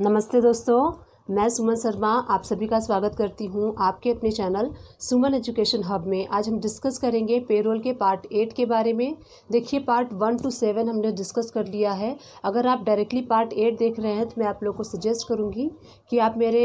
नमस्ते दोस्तों मैं सुमन शर्मा आप सभी का स्वागत करती हूं आपके अपने चैनल सुमन एजुकेशन हब में आज हम डिस्कस करेंगे पेरोल के पार्ट एट के बारे में देखिए पार्ट वन टू सेवन हमने डिस्कस कर लिया है अगर आप डायरेक्टली पार्ट एट देख रहे हैं तो मैं आप लोगों को सजेस्ट करूंगी कि आप मेरे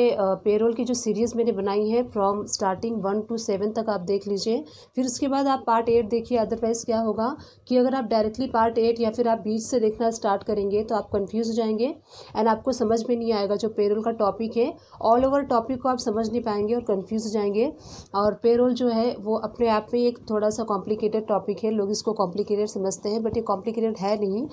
पेरोल की जो सीरीज़ मैंने बनाई है from starting one to seven तक आप देख लीजिए फिर उसके बाद आप पार्ट एट देखिए अदरवाइज़ क्या होगा कि अगर आप डायरेक्टली पार्ट एट या फिर आप बीच से देखना स्टार्ट करेंगे तो आप कन्फ्यूज़ हो जाएंगे एंड आपको समझ में नहीं आएगा जो पेरोल का टॉपिक है ऑल ओवर टॉपिक को आप समझ नहीं पाएंगे और कंफ्यूज जाएंगे और पेरोल जो है वो अपने आप में एक थोड़ा सा कॉम्प्लिकेटेड टॉपिक है लोग इसको कॉम्प्लिकेटेड समझते हैं बट ये कॉम्प्लिकेटेड है नहीं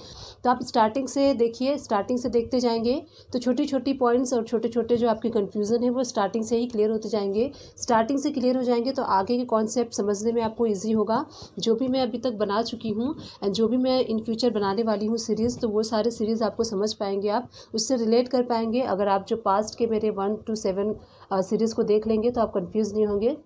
तो आप स्टार्टिंग से देखिए स्टार्टिंग से देखते जाएंगे तो छोटी छोटी पॉइंट्स और छोटे छोटे जो आपके कन्फ्यूज़न है वो स्टार्टिंग से ही क्लियर होते जाएंगे स्टार्टिंग से क्लियर हो जाएंगे तो आगे के कॉन्सेप्ट समझने में आपको ईजी होगा जो भी मैं अभी तक बना चुकी हूँ एंड जो भी मैं इन फ्यूचर बनाने वाली हूँ सीरीज़ तो वो सारे सीरीज़ आपको समझ पाएंगे आप उससे रिलेट कर पाएंगे अगर आप जो पास्ट के मेरे वन टू सेवन सीरीज़ को देख लेंगे तो आप कंफ्यूज नहीं होंगे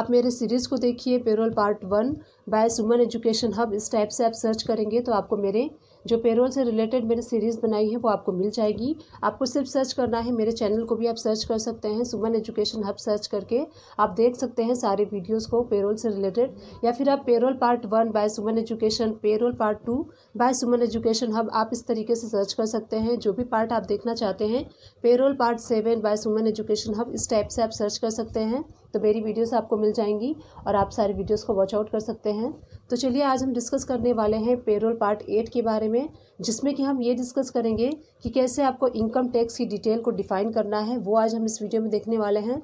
आप मेरे सीरीज़ को देखिए payroll part one by Suman education hub इस टाइप से आप सर्च करेंगे तो आपको मेरे जो पेरोल से रिलेटेड मैंने सीरीज़ बनाई है वो आपको मिल जाएगी आपको सिर्फ सर्च करना है मेरे चैनल को भी आप सर्च कर सकते हैं सुमन एजुकेशन हब सर्च करके आप देख सकते हैं सारे वीडियोज़ को पेरोल से रिलेटेड या फिर आप payroll part one by Suman education payroll part two by Suman education hub आप इस तरीके से सर्च कर सकते हैं जो भी पार्ट आप देखना चाहते हैं payroll part seven by Suman education hub इस टाइप से आप सर्च कर सकते हैं तो मेरी वीडियोस आपको मिल जाएंगी और आप सारी वीडियोस को वॉच आउट कर सकते हैं तो चलिए आज हम डिस्कस करने वाले हैं पेरोल पार्ट एट के बारे में जिसमें कि हम ये डिस्कस करेंगे कि कैसे आपको इनकम टैक्स की डिटेल को डिफाइन करना है वो आज हम इस वीडियो में देखने वाले हैं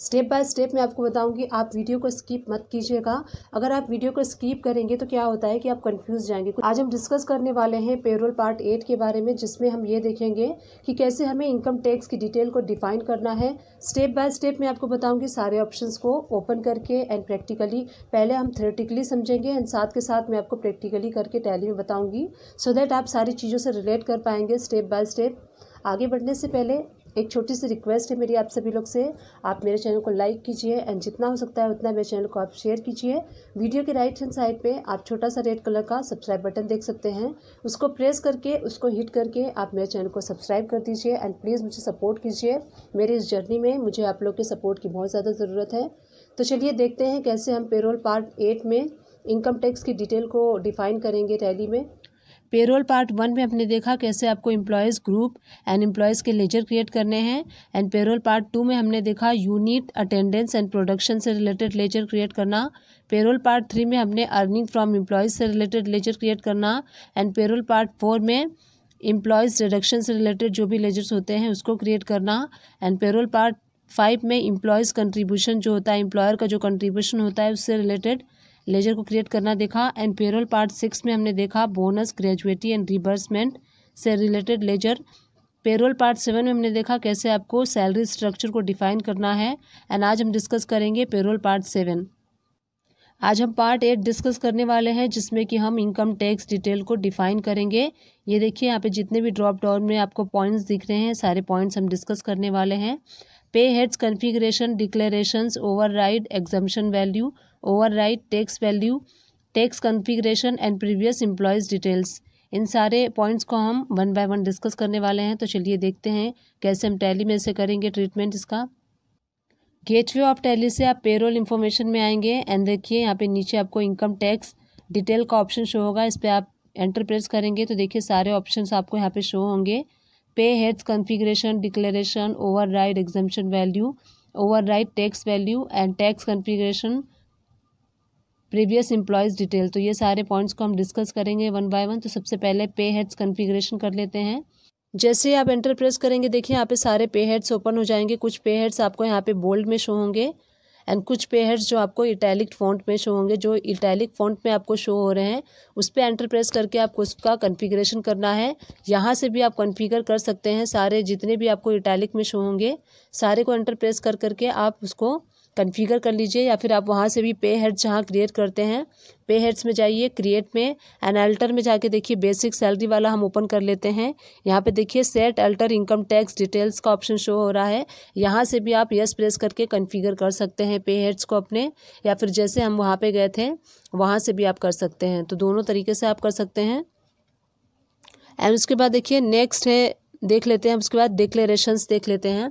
स्टेप बाय स्टेप मैं आपको बताऊंगी आप वीडियो को स्किप मत कीजिएगा अगर आप वीडियो को स्किप करेंगे तो क्या होता है कि आप कंफ्यूज जाएंगे आज हम डिस्कस करने वाले हैं पेरोल पार्ट एट के बारे में जिसमें हम ये देखेंगे कि कैसे हमें इनकम टैक्स की डिटेल को डिफाइन करना है स्टेप बाय स्टेप मैं आपको बताऊँगी सारे ऑप्शन को ओपन करके एंड प्रैक्टिकली पहले हम थेरेटिकली समझेंगे एंड साथ के साथ मैं आपको प्रैक्टिकली करके टैली में बताऊँगी सो so दैट आप सारी चीज़ों से रिलेट कर पाएंगे स्टेप बाय स्टेप आगे बढ़ने से पहले एक छोटी सी रिक्वेस्ट है मेरी आप सभी लोग से आप मेरे चैनल को लाइक कीजिए एंड जितना हो सकता है उतना मेरे चैनल को आप शेयर कीजिए वीडियो के राइट हैंड साइड पे आप छोटा सा रेड कलर का सब्सक्राइब बटन देख सकते हैं उसको प्रेस करके उसको हिट करके आप मेरे चैनल को सब्सक्राइब कर दीजिए एंड प्लीज़ मुझे सपोर्ट कीजिए मेरे इस जर्नी में मुझे आप लोग के सपोर्ट की बहुत ज़्यादा ज़रूरत है तो चलिए देखते हैं कैसे हम पेरोल पार्ट एट में इनकम टैक्स की डिटेल को डिफाइन करेंगे रैली में पेरोल पार्ट वन में हमने देखा कैसे आपको एम्प्लॉयज़ ग्रुप एंड एम्प्लॉयज़ के लेजर क्रिएट करने हैं एंड पेरोल पार्ट टू में हमने देखा यूनिट अटेंडेंस एंड प्रोडक्शन से रिलेटेड लेजर क्रिएट करना पेरोल पार्ट थ्री में हमने अर्निंग फ्रॉम एम्प्लॉयज़ से रिलेटेड लेजर क्रिएट करना एंड पेरोल पार्ट फोर में एम्प्लॉयज़ रिडक्शन से रिलेटेड जो भी लेजर्स होते हैं उसको क्रिएट करना एंड पेरोल पार्ट फाइव में एम्प्लॉयज़ कंट्रीब्यूशन जो होता है एम्प्लॉयर का जो कंट्रीब्यूशन होता है उससे रिलेटेड लेजर को क्रिएट करना देखा एंड पेरोल पार्ट सिक्स में हमने देखा बोनस ग्रेजुएटी एंड रिबर्समेंट से related ledger payroll part seven में हमने देखा कैसे आपको सैलरी स्ट्रक्चर को डिफाइन करना है एंड आज हम डिस्कस करेंगे पेरोल पार्ट सेवन आज हम पार्ट एट डिस्कस करने वाले हैं जिसमें कि हम इनकम टैक्स डिटेल को डिफाइन करेंगे ये देखिए यहाँ पे जितने भी ड्रॉप डाउन में आपको पॉइंट्स दिख रहे हैं सारे पॉइंट्स हम डिस्कस करने वाले हैं pay heads configuration declarations override exemption value right tax value tax configuration and previous employees details इन सारे पॉइंट्स को हम वन बाय वन डिस्कस करने वाले हैं तो चलिए देखते हैं कैसे हम टैली में से करेंगे ट्रीटमेंट इसका गेटवे ऑफ टैली से आप पेरोल इन्फॉर्मेशन में आएंगे एंड देखिए यहाँ पे नीचे आपको इनकम टैक्स डिटेल का ऑप्शन शो होगा इस पर आप एंटर प्रेस करेंगे तो देखिए सारे ऑप्शन आपको यहाँ पर शो होंगे pay heads configuration declaration override value over tax value and tax configuration previous employees detail तो ये सारे पॉइंट्स को हम डिस्कस करेंगे वन बाय वन तो सबसे पहले पे हेड्स कन्फिग्रेशन कर लेते हैं जैसे आप एंटर प्रेस करेंगे देखिए यहाँ पे सारे पे हेड्स ओपन हो जाएंगे कुछ पे हेड्स आपको यहाँ पे बोल्ड में शो होंगे एंड कुछ पे हेड्स जो आपको इटैलिक फ़ॉन्ट में शो होंगे जो इटैलिक फ़ॉन्ट में आपको शो हो रहे हैं उस पर एंटर प्रेस करके आपको उसका कन्फिग्रेशन करना है यहाँ से भी आप कन्फिगर कर सकते हैं सारे जितने भी आपको इटैलिक में शो होंगे सारे को एंटर प्रेस कर करके आप उसको कन्फिगर कर लीजिए या फिर आप वहाँ से भी पे हेड्स जहाँ क्रिएट करते हैं पे हेड्स में जाइए क्रिएट में एंड अल्टर में जाके देखिए बेसिक सैलरी वाला हम ओपन कर लेते हैं यहाँ पे देखिए set alter income tax details का ऑप्शन शो हो रहा है यहाँ से भी आप यस प्रेस करके कन्फिगर कर सकते हैं पे हेड्स को अपने या फिर जैसे हम वहाँ पर गए थे वहाँ से भी आप कर सकते हैं तो दोनों तरीके से आप कर सकते हैं एंड उसके बाद देखिए नेक्स्ट है देख लेते हैं उसके बाद डिक्लेरेशंस देख लेते हैं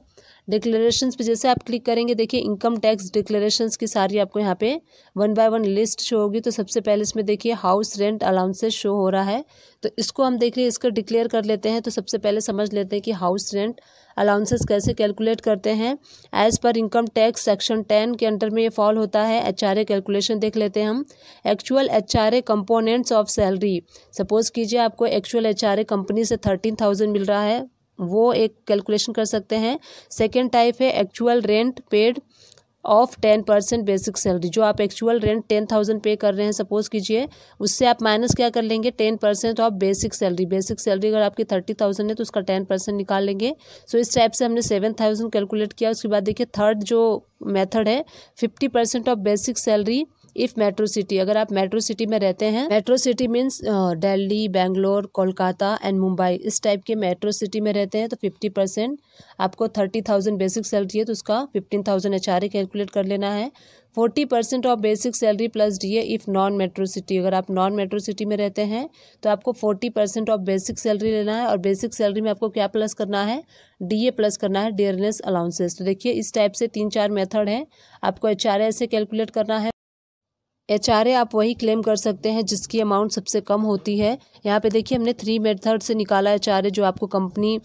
डिक्लेरेशन पे जैसे आप क्लिक करेंगे देखिए इनकम टैक्स डिक्लेरेशन की सारी आपको यहाँ पे one by one list show होगी तो सबसे पहले इसमें देखिए हाउस रेंट अलाउंसेस शो हो रहा है तो इसको हम देख लिए इसको डिक्लेयर कर लेते हैं तो सबसे पहले समझ लेते हैं कि हाउस रेंट अलाउंसेस कैसे कैलकुलेट करते हैं as per income tax section ten के अंडर में ये फॉल होता है एच आर ए कैलकुलेशन देख लेते हैं हम actual H R A components of salary suppose कीजिए आपको actual H R A company से थर्टीन थाउजेंड मिल रहा है वो एक कैलकुलेशन कर सकते हैं सेकेंड टाइप है actual rent paid of ten percent basic salary जो आप एक्चुअल रेंट टेन थाउजेंड पे कर रहे हैं सपोज कीजिए उससे आप माइनस क्या कर लेंगे ten percent of basic salary basic salary अगर आपकी थर्टी थाउजेंड है तो उसका टेन परसेंट निकाल लेंगे सो so, इस टाइप से हमने सेवन थाउजेंड कैलकुलेट किया उसके बाद देखिए थर्ड जो मेथड है fifty percent of basic salary if metro city अगर आप मेट्रो सिटी में रहते हैं metro city means Delhi Bangalore Kolkata and Mumbai इस टाइप के मेट्रो सिटी में रहते हैं तो फिफ्टी परसेंट आपको थर्टी थाउजेंड बेसिक सैलरी है तो उसका fifteen thousand H R calculate कर लेना है forty percent of basic salary plus D A if non metro city अगर आप नॉन मेट्रो सिटी में रहते हैं तो आपको forty percent of basic salary लेना है और बेसिक सैलरी में आपको क्या प्लस करना है डी ए प्लस करना है डेयरनेस अलाउंसेस तो देखिए इस टाइप से तीन चार मेथड हैं आपको एच आर ए ऐसे कैलकुलेट करना है एच आर ए आप वही क्लेम कर सकते हैं जिसकी अमाउंट सबसे कम होती है यहाँ पे देखिए हमने थ्री मेथड से निकाला एच आर ए जो आपको कंपनी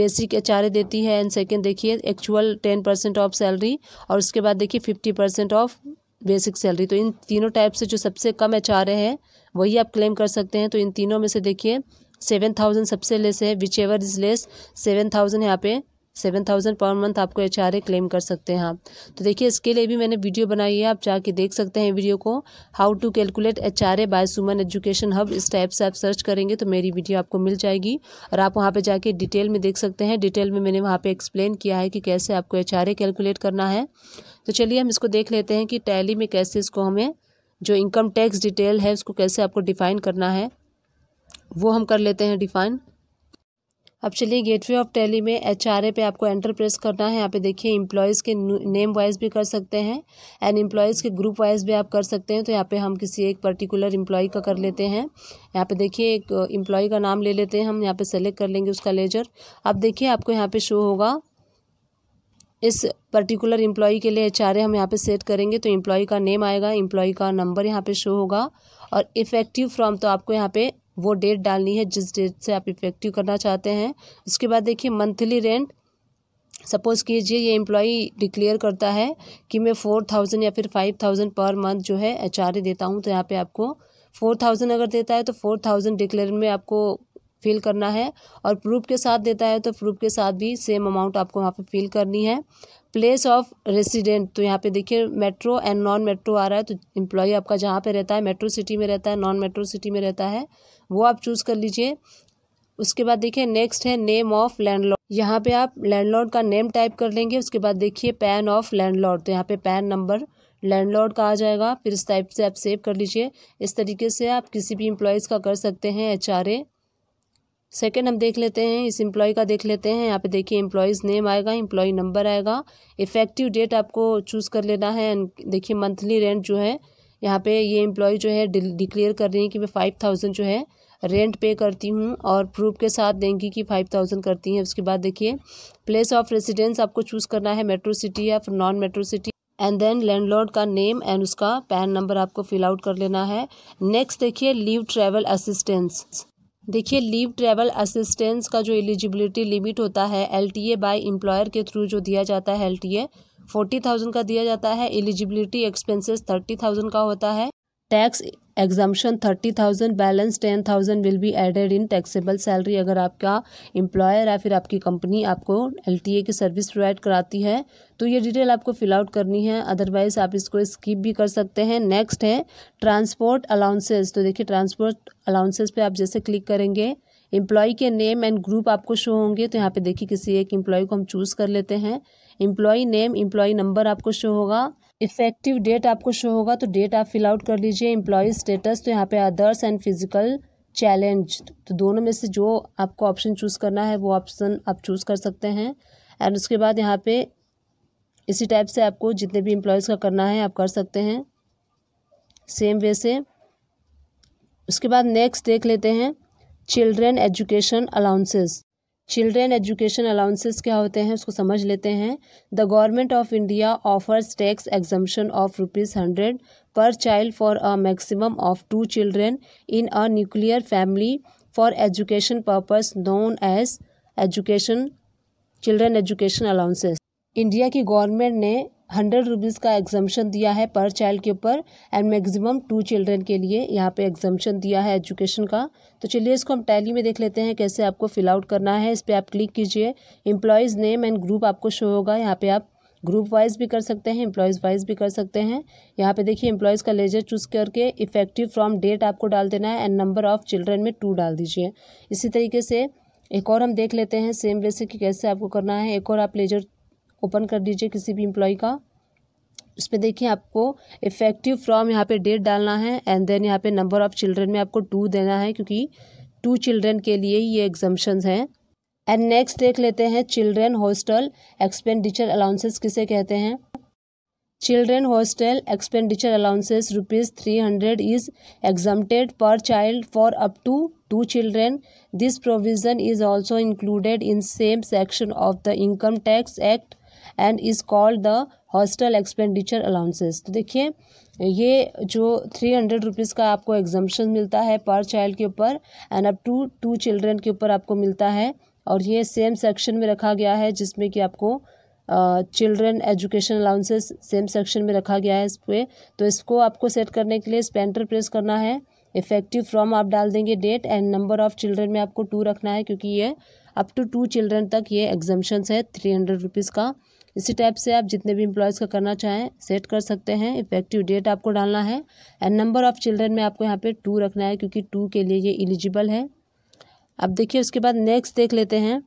बेसिक एच आर देती है एंड सेकेंड देखिए actual ten percent of salary और उसके बाद देखिए fifty percent of basic salary तो इन तीनों टाइप से जो सबसे कम एच आर ए है वही आप क्लेम कर सकते हैं तो इन तीनों में से देखिए सेवन थाउजेंड सबसे लेस है whichever is less seven thousand यहाँ सेवन थाउजेंड पर मंथ आपको एच आर ए क्लेम कर सकते हैं आप तो देखिए इसके लिए भी मैंने वीडियो बनाई है आप जाके देख सकते हैं वीडियो को how to calculate H R A by Suman education hub इस टाइप से आप सर्च करेंगे तो मेरी वीडियो आपको मिल जाएगी और आप वहाँ पर जाके डिटेल में देख सकते हैं डिटेल में मैंने वहाँ पर एक्सप्लेन किया है कि कैसे आपको एच आर ए कैलकुलेट करना है तो चलिए हम इसको देख लेते हैं कि टैली में कैसे इसको हमें जो इनकम टैक्स डिटेल है उसको कैसे आपको डिफ़ाइन करना है वो हम कर लेते हैं डिफ़ाइन अब चलिए गेटवे ऑफ टेली में एच आर ए पे आपको एंटर प्रेस करना है यहाँ पे देखिए इम्प्लॉयज़ के नेम वाइज भी कर सकते हैं एंड एम्प्लॉयज़ के ग्रुप वाइज भी आप कर सकते हैं तो यहाँ पे हम किसी एक पर्टिकुलर इम्प्लॉय का कर लेते हैं यहाँ पे देखिए एक इम्प्लॉय का नाम ले लेते हैं हम यहाँ पे सेलेक्ट कर लेंगे उसका लेजर अब देखिए आपको यहाँ पर शो होगा इस पर्टिकुलर इम्प्लॉय के लिए एच हम यहाँ पर सेट करेंगे तो इम्प्लॉय का नेम आएगा इम्प्लॉय का नंबर यहाँ पर शो होगा और इफ़ेक्टिव फ्रॉम तो आपको यहाँ पे वो डेट डालनी है जिस डेट से आप इफेक्टिव करना चाहते हैं उसके बाद देखिए मंथली रेंट सपोज़ कीजिए ये एम्प्लॉई डिक्लेयर करता है कि मैं फोर थाउजेंड या फिर फाइव थाउजेंड पर मंथ जो है एच e देता हूँ तो यहाँ पे आपको फोर थाउजेंड अगर देता है तो फोर थाउजेंड डिक्लेयर में आपको फिल करना है और प्रूफ के साथ देता है तो प्रूफ के साथ भी सेम अमाउंट आपको वहाँ पे फिल करनी है प्लेस ऑफ रेसिडेंट तो यहाँ पे देखिए मेट्रो एंड नॉन मेट्रो आ रहा है तो एम्प्लॉई आपका जहाँ पे रहता है मेट्रो सिटी में रहता है नॉन मेट्रो सिटी में रहता है वो आप चूज़ कर लीजिए उसके बाद देखिए नेक्स्ट है नेम ऑफ लैंडलॉर्ड यहाँ पे आप लैंडलॉर्ड का नेम टाइप कर लेंगे उसके बाद देखिए पैन ऑफ लैंडलॉर्ड तो यहाँ पे पैन नंबर लैंडलॉर्ड का आ जाएगा फिर इस टाइप से आप सेव कर लीजिए इस तरीके से आप किसी भी इम्प्लॉयज़ का कर सकते हैं एच आर ए सेकेंड हम देख लेते हैं इस एम्प्लॉय का देख लेते हैं यहाँ पे देखिए इम्प्लॉयज़ नेम आएगा इम्प्लॉय नंबर आएगा इफेक्टिव डेट आपको चूज़ कर लेना है देखिए मंथली रेंट जो है यहाँ पे ये इम्प्लॉय जो है डिक्लेयर कर रही है कि मैं फाइव थाउजेंड जो है रेंट पे करती हूँ और प्रूफ के साथ देंगी कि फाइव थाउजेंड करती हैं उसके बाद देखिए प्लेस ऑफ रेसिडेंस आपको चूज़ करना है मेट्रो सिटी या non metro city and then landlord का नेम एंड उसका पैन नंबर आपको फिल आउट कर लेना है नेक्स्ट देखिए लीव ट्रैवल असिस्टेंस देखिए लीव ट्रैवल असिस्टेंस का जो एलिजिबिलिटी लिमिट होता है L T A by employer के थ्रू जो दिया जाता है L T A forty thousand का दिया जाता है एलिजिबिलिटी एक्सपेंसेस थर्टी थाउजेंड का होता है tax exemption thirty thousand balance ten thousand will be added in taxable salary अगर आपका एम्प्लॉयर या फिर आपकी कंपनी आपको एल की सर्विस प्रोवाइड कराती है तो ये डिटेल आपको फिलआउट करनी है अदरवाइज आप इसको स्किप भी कर सकते हैं नेक्स्ट है ट्रांसपोर्ट अलाउंसेज तो देखिए ट्रांसपोर्ट अलाउंसेज पे आप जैसे क्लिक करेंगे एम्प्लॉय के नेम एंड ग्रुप आपको शो होंगे तो यहाँ पे देखिए किसी एक एम्प्लॉय को हम चूज़ कर लेते हैं एम्प्लॉय नेम एम्प्लॉय नंबर आपको शो होगा इफेक्टिव डेट आपको शो होगा तो डेट आप फिल आउट कर लीजिए एम्प्लॉय स्टेटस तो यहाँ पे अदर्स एंड फिजिकल चैलेंज तो दोनों में से जो आपको ऑप्शन चूज़ करना है वो ऑप्शन आप चूज़ कर सकते हैं एंड उसके बाद यहाँ पे इसी टाइप से आपको जितने भी इम्प्लॉयज़ का करना है आप कर सकते हैं सेम वे से उसके बाद नेक्स्ट देख लेते हैं children education allowances children education allowances क्या होते हैं उसको समझ लेते हैं the government of India offers tax exemption of rupees hundred per child for a maximum of two children in a nuclear family for education purpose known as education children education allowances India की government ने hundred rupees का exemption दिया है पर child के ऊपर and maximum to children के लिए यहाँ पे एग्जामेशन दिया है एजुकेशन का तो चलिए इसको हम टैली में देख लेते हैं कैसे आपको फिल आउट करना है इस पर आप क्लिक कीजिए एम्प्लॉयज़ नेम एंड ग्रुप आपको शो होगा यहाँ पे आप ग्रुप वाइज भी कर सकते हैं एम्प्लॉयज़ वाइज भी कर सकते हैं यहाँ पे देखिए एम्प्लॉयज़ का लेजर चूज़ करके इफेक्टिव फ्रॉम डेट आपको डाल देना है एंड नंबर ऑफ़ चिल्ड्रन में टू डाल दीजिए इसी तरीके से एक और हम देख लेते हैं सेम वैसे कि कैसे आपको करना है एक और आप लेजर ओपन कर दीजिए किसी भी इम्प्लॉय का इसमें देखिए आपको इफेक्टिव फ्रॉम यहाँ पे डेट डालना है एंड देन यहाँ पे नंबर ऑफ़ चिल्ड्रन में आपको टू देना है क्योंकि टू चिल्ड्रन के लिए ही ये एग्जम्पन हैं एंड नेक्स्ट देख लेते हैं चिल्ड्रेन हॉस्टल एक्सपेंडिचर अलाउंसेस किसे कहते हैं children hostel expenditure allowances rupees three hundred is exempted per child for up to two children this provision is also included in same section of the income tax act and is called the hostel expenditure allowances तो देखिए ये जो three hundred rupees का आपको एग्जम्पन मिलता है पर child के ऊपर and up to two children के ऊपर आपको मिलता है और ये सेम सेक्शन में रखा गया है जिसमें कि आपको children education allowances same section में रखा गया है इस पर तो इसको आपको सेट करने के लिए स्पेंटर प्रेस करना है इफेक्टिव फ्रॉम आप डाल देंगे date and number of children में आपको टू रखना है क्योंकि ये अप टू टू चिल्ड्रन तक ये एग्जम्पन्स है थ्री हंड्रेड रुपीज़ का इसी टाइप से आप जितने भी इम्प्लॉयज़ का करना चाहें सेट कर सकते हैं इफेक्टिव डेट आपको डालना है एंड नंबर ऑफ़ चिल्ड्रन में आपको यहाँ पे टू रखना है क्योंकि टू के लिए ये एलिजिबल है अब देखिए उसके बाद नेक्स्ट देख लेते हैं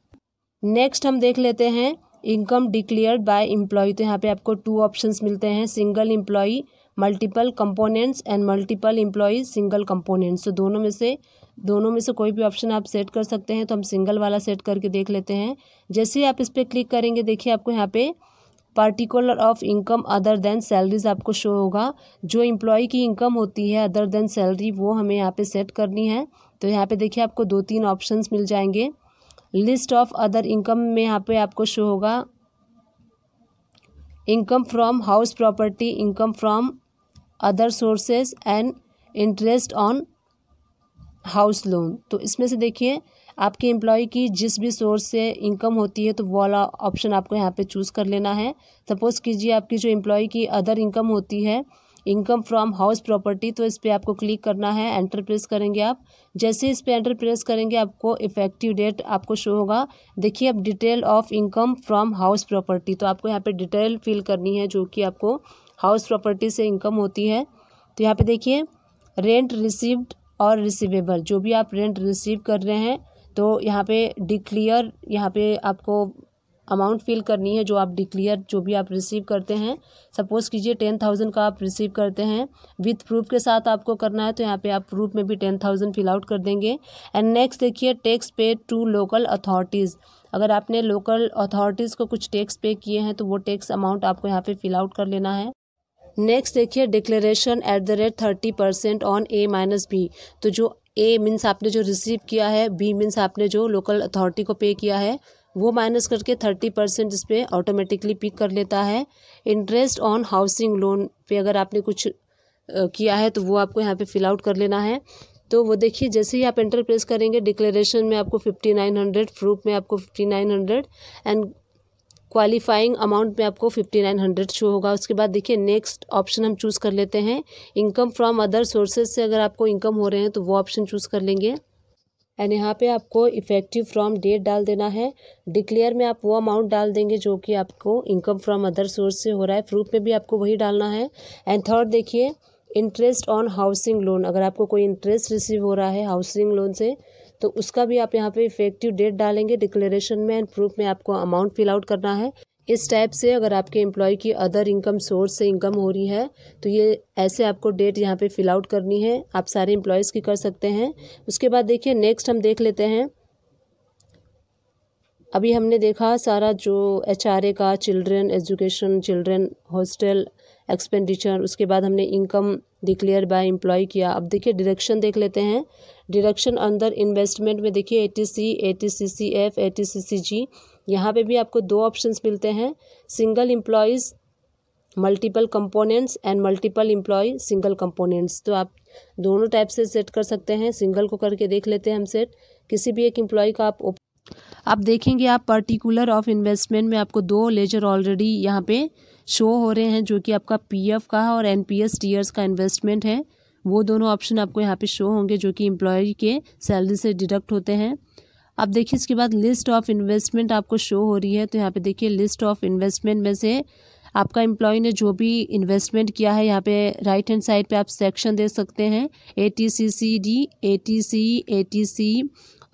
नेक्स्ट हम देख लेते हैं इनकम डिक्लेयर्ड बाय इम्प्लॉय तो यहाँ पे आपको टू ऑप्शंस मिलते हैं single employee multiple components and multiple employees single components तो दोनों में से दोनों में से कोई भी ऑप्शन आप सेट कर सकते हैं तो हम सिंगल वाला सेट करके देख लेते हैं जैसे ही आप इस पर क्लिक करेंगे देखिए आपको यहाँ पे particular of income other than salaries आपको शो होगा जो एम्प्लॉय की इनकम होती है अदर देन सैलरी वो हमें यहाँ पे सेट करनी है तो यहाँ पे देखिए आपको दो तीन ऑप्शंस मिल जाएंगे लिस्ट ऑफ अदर इनकम में यहाँ पे आपको शो होगा income from house property income from other sources and interest on house loan तो इसमें से देखिए आपके एम्प्लॉय की जिस भी सोर्स से इनकम होती है तो वो वाला ऑप्शन आपको यहाँ पे चूज़ कर लेना है सपोज़ कीजिए आपकी जो एम्प्लॉय की अदर इनकम होती है इनकम फ्रॉम हाउस प्रॉपर्टी तो इस पर आपको क्लिक करना है एंटर प्रेस करेंगे आप जैसे इस पर एंटर प्रेस करेंगे आपको इफेक्टिव डेट आपको शो होगा देखिए अब detail of income from house property तो आपको यहाँ पे डिटेल फिल करनी है जो कि आपको हाउस प्रॉपर्टी से इनकम होती है तो यहाँ पे देखिए रेंट रिसिव्ड और रिसिवेबल जो भी आप रेंट रिसीव कर रहे हैं तो यहाँ पे डिक्लियर यहाँ पे आपको अमाउंट फिल करनी है जो आप डिक्लियर जो भी आप रिसीव करते हैं सपोज़ कीजिए टेन थाउजेंड का आप रिसीव करते हैं विथ प्रूफ के साथ आपको करना है तो यहाँ पे आप प्रूफ में भी टेन थाउजेंड फिल आउट कर देंगे एंड नेक्स्ट देखिए tax pay to local authorities अगर आपने लोकल अथॉरिटीज़ को कुछ टैक्स पे किए हैं तो वो टैक्स अमाउंट आपको यहाँ पे फिल आउट कर लेना है नेक्स्ट देखिए declaration at the rate thirty percent on A minus B तो जो ए मीन्स आपने जो रिसीव किया है बी मीन्स आपने जो लोकल अथॉरिटी को पे किया है वो माइनस करके थर्टी परसेंट इस पर ऑटोमेटिकली पिक कर लेता है इंटरेस्ट ऑन हाउसिंग लोन पे अगर आपने कुछ किया है तो वो आपको यहाँ पे फिल आउट कर लेना है तो वो देखिए जैसे ही आप एंटर प्रेस करेंगे डिक्लेरेशन में आपको फिफ्टी नाइन हंड्रेड प्रूफ में आपको fifty nine hundred and qualifying amount में आपको फिफ्टी नाइन हंड्रेड शो होगा उसके बाद देखिए नेक्स्ट ऑप्शन हम चूज़ कर लेते हैं इनकम फ्रॉम अदर सोर्सेज से अगर आपको इनकम हो रहे हैं तो वो ऑप्शन चूज़ कर लेंगे एंड यहाँ पे आपको इफ़ेक्टिव फ्रॉम डेट डाल देना है डिक्लेयर में आप वो अमाउंट डाल देंगे जो कि आपको इनकम फ्रॉम अदर सोर्स से हो रहा है प्रूफ में भी आपको वही डालना है एंड थर्ड देखिए इंटरेस्ट ऑन हाउसिंग लोन अगर आपको कोई इंटरेस्ट रिसीव हो रहा है हाउसिंग लोन से तो उसका भी आप यहाँ पे इफेक्टिव डेट डालेंगे डिक्लेरेशन में एंड प्रूफ में आपको अमाउंट फिल आउट करना है इस टाइप से अगर आपके एम्प्लॉय की अदर इनकम सोर्स से इनकम हो रही है तो ये ऐसे आपको डेट यहाँ पे फिल आउट करनी है आप सारे एम्प्लॉयज़ की कर सकते हैं उसके बाद देखिए नेक्स्ट हम देख लेते हैं अभी हमने देखा सारा जो एच का children education children hostel expenditure उसके बाद हमने इनकम डिक्लेयर बाय एम्प्लॉय किया अब देखिए डायरेक्शन देख लेते हैं डिडक्शन अंदर इन्वेस्टमेंट में देखिए eighty C eighty C C F eighty C C G यहाँ पर भी आपको दो ऑप्शन मिलते हैं single employees multiple components and multiple employee single components तो आप दोनों टाइप से सेट कर सकते हैं सिंगल को करके देख लेते हैं हम सेट किसी भी एक एम्प्लॉय का आप आप देखेंगे आप पर्टिकुलर ऑफ इन्वेस्टमेंट में आपको दो लेजर ऑलरेडी यहाँ पे शो हो रहे हैं जो कि आपका पीएफ का और एनपीएस टीयर्स का इन्वेस्टमेंट है वो दोनों ऑप्शन आपको यहाँ पे शो होंगे जो कि एम्प्लॉय के सैलरी से डिडक्ट होते हैं अब देखिए इसके बाद लिस्ट ऑफ इन्वेस्टमेंट आपको शो हो रही है तो यहाँ पे देखिए लिस्ट ऑफ इन्वेस्टमेंट में से आपका एम्प्लॉय ने जो भी इन्वेस्टमेंट किया है यहाँ पे राइट हैंड साइड पे आप सेक्शन दे सकते हैं eighty C C D eighty C eighty C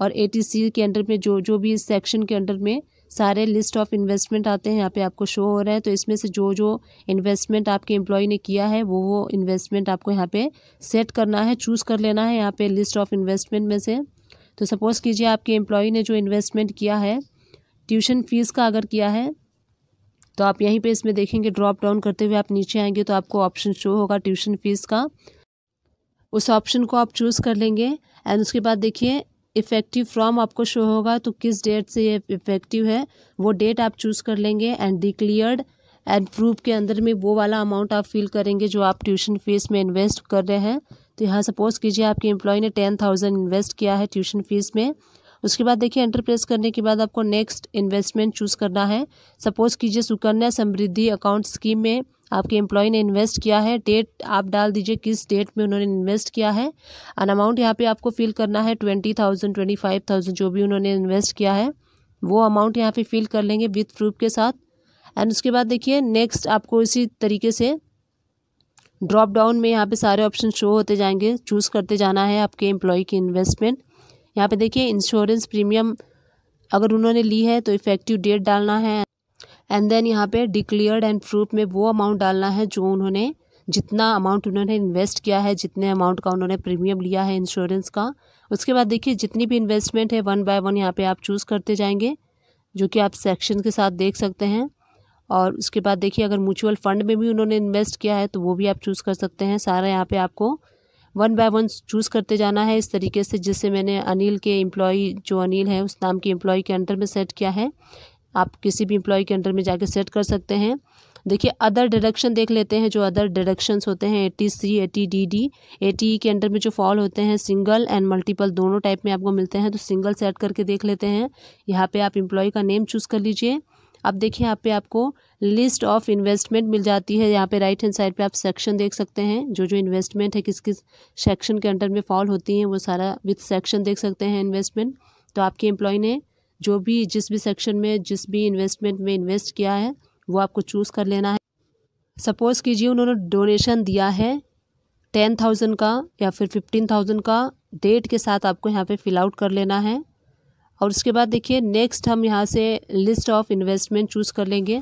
और ए टी सी के अंडर में जो जो भी इस सेक्शन के अंडर में सारे लिस्ट ऑफ इन्वेस्टमेंट आते हैं यहाँ पे आपको शो हो रहा है तो इसमें से जो जो इन्वेस्टमेंट आपके एम्प्लॉय ने किया है वो वो इन्वेस्टमेंट आपको यहाँ पे सेट करना है चूज़ कर लेना है यहाँ पे लिस्ट ऑफ इन्वेस्टमेंट में से तो सपोज़ कीजिए आपके एम्प्लॉय ने जो इन्वेस्टमेंट किया है ट्यूशन फीस का अगर किया है तो आप यहीं पर इसमें देखेंगे ड्रॉप डाउन करते हुए आप नीचे आएंगे तो आपको ऑप्शन शो होगा ट्यूशन फीस का उस ऑप्शन को आप चूज़ कर लेंगे एंड उसके बाद देखिए इफ़ेक्टिव फ्रॉम आपको शो होगा तो किस डेट से ये इफ़ेक्टिव है वो डेट आप चूज़ कर लेंगे एंड डिक्लियर्ड एंड प्रूफ के अंदर में वो वाला अमाउंट आप फिल करेंगे जो आप ट्यूशन फीस में इन्वेस्ट कर रहे हैं तो यहाँ सपोज कीजिए आपके एम्प्लॉय ने टेन थाउजेंड इन्वेस्ट किया है ट्यूशन फीस में उसके बाद देखिए एंटर प्रेस करने के बाद आपको नेक्स्ट इन्वेस्टमेंट चूज़ करना है सपोज कीजिए सुकन्या समृद्धि अकाउंट स्कीम में आपके एम्प्लॉय ने इन्वेस्ट किया है डेट आप डाल दीजिए किस डेट में उन्होंने इन्वेस्ट किया है एन अमाउंट यहाँ पे आपको फिल करना है twenty thousand twenty five thousand जो भी उन्होंने इन्वेस्ट किया है वो अमाउंट यहाँ पे फिल कर लेंगे विथ प्रूफ के साथ एंड उसके बाद देखिए नेक्स्ट आपको इसी तरीके से ड्रॉप डाउन में यहाँ पे सारे ऑप्शन शो होते जाएंगे चूज़ करते जाना है आपके एम्प्लॉय की इन्वेस्टमेंट यहाँ पे देखिए इंश्योरेंस प्रीमियम अगर उन्होंने ली है तो इफ़ेक्टिव डेट डालना है एंड देन यहाँ पे डिक्लेयर्ड एंड प्रूफ में वो अमाउंट डालना है जो उन्होंने जितना अमाउंट उन्होंने इन्वेस्ट किया है जितने अमाउंट का उन्होंने प्रीमियम लिया है इंश्योरेंस का उसके बाद देखिए जितनी भी इन्वेस्टमेंट है वन बाय वन यहाँ पे आप चूज़ करते जाएंगे जो कि आप सेक्शन के साथ देख सकते हैं और उसके बाद देखिए अगर म्यूचुअल फंड में भी उन्होंने इन्वेस्ट किया है तो वो भी आप चूज़ कर सकते हैं सारा यहाँ पे आपको वन बाय वन चूज़ करते जाना है इस तरीके से जिससे मैंने अनिल के एम्प्लॉई जो अनिल है उस नाम के एम्प्लॉय के अंडर में सेट किया है आप किसी भी एम्प्लॉय के अंडर में जाके सेट कर सकते हैं देखिए अदर डिडक्शन देख लेते हैं जो अदर डिडक्शंस होते हैं eighty C eighty D D eighty E के अंडर में जो फॉल होते हैं सिंगल एंड मल्टीपल दोनों टाइप में आपको मिलते हैं तो सिंगल सेट करके देख लेते हैं यहाँ पे आप एम्प्लॉय का नेम चूज़ कर लीजिए अब देखिए यहाँ पे आपको लिस्ट ऑफ इन्वेस्टमेंट मिल जाती है यहाँ पे राइट हैंड साइड पे आप सेक्शन देख सकते हैं जो जो इन्वेस्टमेंट है किस किस सेक्शन के अंडर में फॉल होती हैं वो सारा विथ सेक्शन देख सकते हैं इन्वेस्टमेंट तो आपके एम्प्लॉय ने जो भी जिस भी सेक्शन में जिस भी इन्वेस्टमेंट में इन्वेस्ट किया है वो आपको चूज़ कर लेना है सपोज़ कीजिए उन्होंने डोनेशन दिया है टेन थाउजेंड का या फिर फिफ्टीन थाउजेंड का डेट के साथ आपको यहाँ पे फिल आउट कर लेना है और उसके बाद देखिए नेक्स्ट हम यहाँ से लिस्ट ऑफ इन्वेस्टमेंट चूज़ कर लेंगे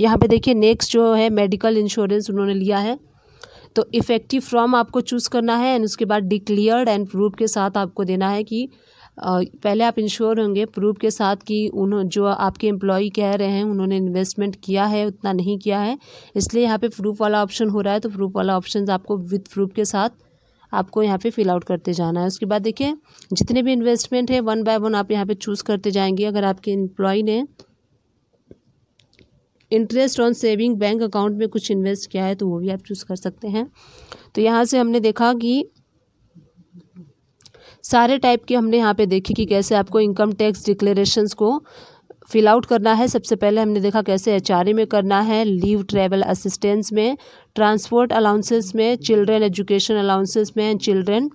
यहाँ पे देखिए नेक्स्ट जो है मेडिकल इंश्योरेंस उन्होंने लिया है तो इफ़ेक्टिव फ्रॉम आपको चूज़ करना है एंड उसके बाद डिक्लेयर्ड एंड प्रूफ के साथ आपको देना है कि पहले आप इंश्योर होंगे प्रूफ के साथ कि उन्हों जो आपके एम्प्लॉई कह रहे हैं उन्होंने इन्वेस्टमेंट किया है उतना नहीं किया है इसलिए यहाँ पे प्रूफ वाला ऑप्शन हो रहा है तो प्रूफ वाला ऑप्शन आपको विथ प्रूफ के साथ आपको यहाँ पे फिल आउट करते जाना है उसके बाद देखिए जितने भी इन्वेस्टमेंट है वन बाय वन आप यहाँ पे चूज़ करते जाएंगे अगर आपके एम्प्लॉई ने interest on saving bank account में कुछ इन्वेस्ट किया है तो वो भी आप चूज़ कर सकते हैं तो यहाँ से हमने देखा कि सारे टाइप के हमने यहाँ पे देखी कि कैसे आपको इनकम टैक्स डिक्लेरेशंस को फिल आउट करना है सबसे पहले हमने देखा कैसे एच e में करना है लीव ट्रैवल असिस्टेंस में ट्रांसपोर्ट अलाउंसेस में चिल्ड्रेन एजुकेशन अलाउंसेस में and children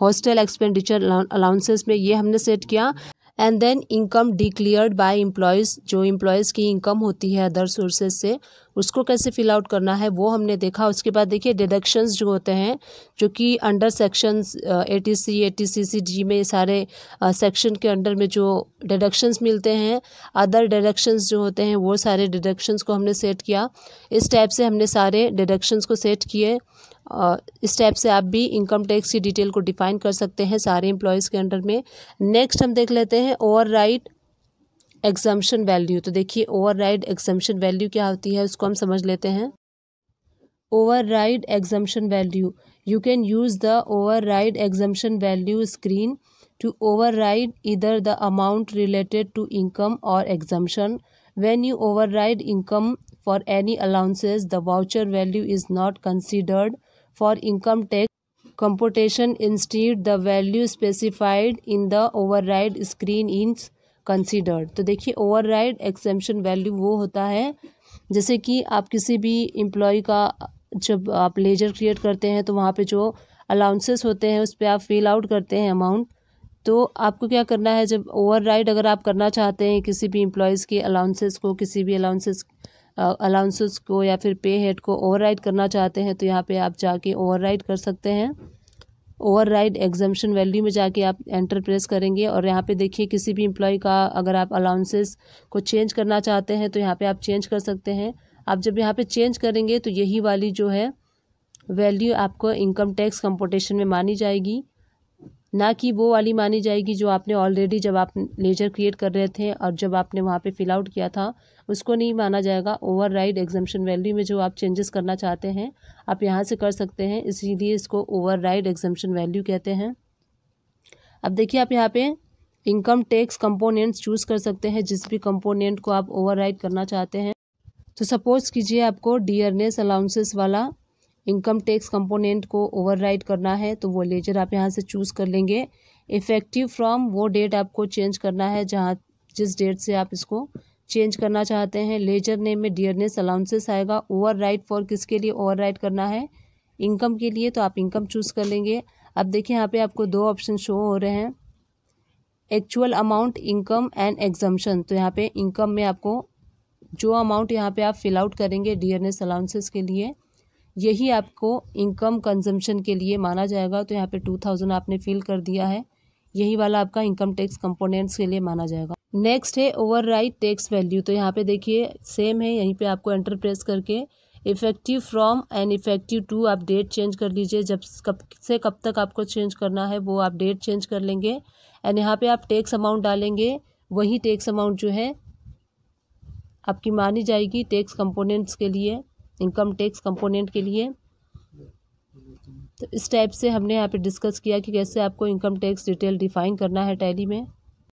hostel expenditure allowances में ये हमने सेट किया and then income declared by employees जो एम्प्लॉयज़ की इनकम होती है अदर सोर्सेज से उसको कैसे फिल आउट करना है वो हमने देखा उसके बाद देखिए डिडक्शंस जो होते हैं जो कि under sections eighty C eighty C C G में सारे सेक्शन के अंडर में जो डिडक्शंस मिलते हैं अदर डिडक्शंस जो होते हैं वो सारे डिडक्शंस को हमने सेट किया इस टाइप से हमने सारे डिडक्शंस को सेट किए इस टाइप से आप भी इनकम टैक्स की डिटेल को डिफाइन कर सकते हैं सारे एम्प्लॉयज़ के अंडर में नेक्स्ट हम देख लेते हैं ओवर राइट एग्जम्पन वैल्यू तो देखिए ओवर राइड वैल्यू क्या होती है उसको हम समझ लेते हैं override value you can use the override value screen to override इधर the amount related to income और exemption when you override income for any allowances the voucher value is not considered for income tax computation institute the value specified in the over screen is considered तो देखिए over ride exemption value वो होता है जैसे कि आप किसी भी एम्प्लॉय का जब आप लेजर क्रिएट करते हैं तो वहाँ पे जो अलाउंसेस होते हैं उस पर आप फिल आउट करते हैं अमाउंट तो आपको क्या करना है जब ओवर राइड अगर आप करना चाहते हैं किसी भी एम्प्लॉयज़ के अलाउंसेस को किसी भी अलाउंसेस अलाउंसेस को या फिर पे हेड को ओवर राइड करना चाहते हैं तो यहाँ पे आप जाके ओवर राइड कर सकते हैं ओवरराइड एग्जामेशन वैल्यू में जाके आप एंटर प्रेस करेंगे और यहाँ पे देखिए किसी भी एम्प्लॉय का अगर आप अलाउंसेस को चेंज करना चाहते हैं तो यहाँ पे आप चेंज कर सकते हैं आप जब यहाँ पे चेंज करेंगे तो यही वाली जो है वैल्यू आपको इनकम टैक्स कंपोटेशन में मानी जाएगी ना कि वो वाली मानी जाएगी जो आपने ऑलरेडी जब आप लेजर क्रिएट कर रहे थे और जब आपने वहाँ पर फिल आउट किया था उसको नहीं माना जाएगा ओवर राइड एग्जामेशन वैल्यू में जो आप चेंजेस करना चाहते हैं आप यहाँ से कर सकते हैं इसीलिए इसको ओवर राइड एग्जामेशन वैल्यू कहते हैं अब देखिए आप यहाँ पे इनकम टैक्स कंपोनेंट्स चूज़ कर सकते हैं जिस भी कंपोनेंट को आप ओवर करना चाहते हैं तो सपोज़ कीजिए आपको डियरनेस अलाउंसेस वाला इनकम टैक्स कंपोनेंट को ओवरराइड करना है तो वो लेजर आप यहाँ से चूज़ कर लेंगे इफ़ेक्टिव फ्रॉम वो डेट आपको चेंज करना है जहाँ जिस डेट से आप इसको चेंज करना चाहते हैं लेजर नेम में डियरनेस अलाउंसेस आएगा ओवर फॉर किसके लिए ओवर करना है इनकम के लिए तो आप इनकम चूज़ कर लेंगे अब देखिए यहाँ पे आपको दो ऑप्शन शो हो रहे हैं actual amount income and exemption तो यहाँ पे इनकम में आपको जो अमाउंट यहाँ पे आप फिल आउट करेंगे डियरनेस अलाउंसेस के लिए यही आपको इनकम कंजम्पन के लिए माना जाएगा तो यहाँ पर टू थाउजेंड आपने फिल कर दिया है यही वाला आपका इनकम टैक्स कंपोनेंट्स के लिए माना जाएगा नेक्स्ट है ओवर राइट टैक्स वैल्यू तो यहाँ पे देखिए सेम है यहीं पे आपको एंटर प्रेस करके effective from and effective to आप डेट चेंज कर लीजिए जब कब से कब तक आपको चेंज करना है वो आप डेट चेंज कर लेंगे एंड यहाँ पे आप टैक्स अमाउंट डालेंगे वही टैक्स अमाउंट जो है आपकी मानी जाएगी टैक्स कंपोनेंट्स के लिए इनकम टैक्स कंपोनेंट के लिए तो इस टाइप से हमने यहाँ पे डिस्कस किया कि कैसे आपको इनकम टैक्स डिटेल डिफाइन करना है टैली में